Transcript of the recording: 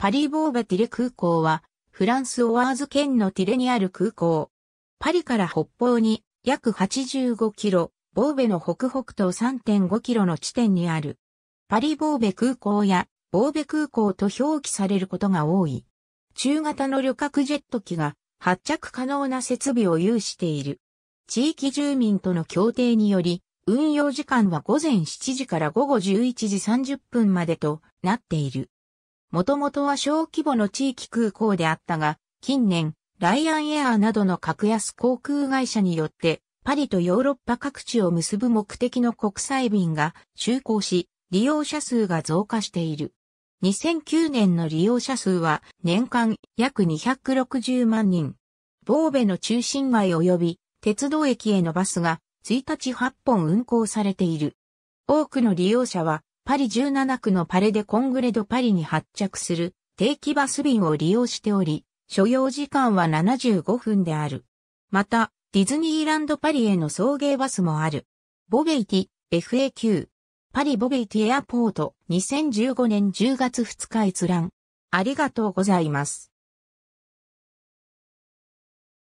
パリ・ボーベ・ティレ空港は、フランス・オワーズ県のティレにある空港。パリから北方に約85キロ、ボーベの北北東3.5キロの地点にある。パリ・ボーベ空港や、ボーベ空港と表記されることが多い。中型の旅客ジェット機が発着可能な設備を有している。地域住民との協定により、運用時間は午前7時から午後11時30分までとなっている。もともとは小規模の地域空港であったが、近年、ライアンエアーなどの格安航空会社によって、パリとヨーロッパ各地を結ぶ目的の国際便が就航し、利用者数が増加している。2009年の利用者数は年間約260万人。ボーベの中心街及び鉄道駅へのバスが1日8本運行されている。多くの利用者はパリ17区のパレでコングレドパリに発着する定期バス便を利用しており、所要時間は75分である。また、ディズニーランドパリへの送迎バスもある。ボベイティ FAQ パリボベイティエアポート2015年10月2日閲覧。ありがとうございます。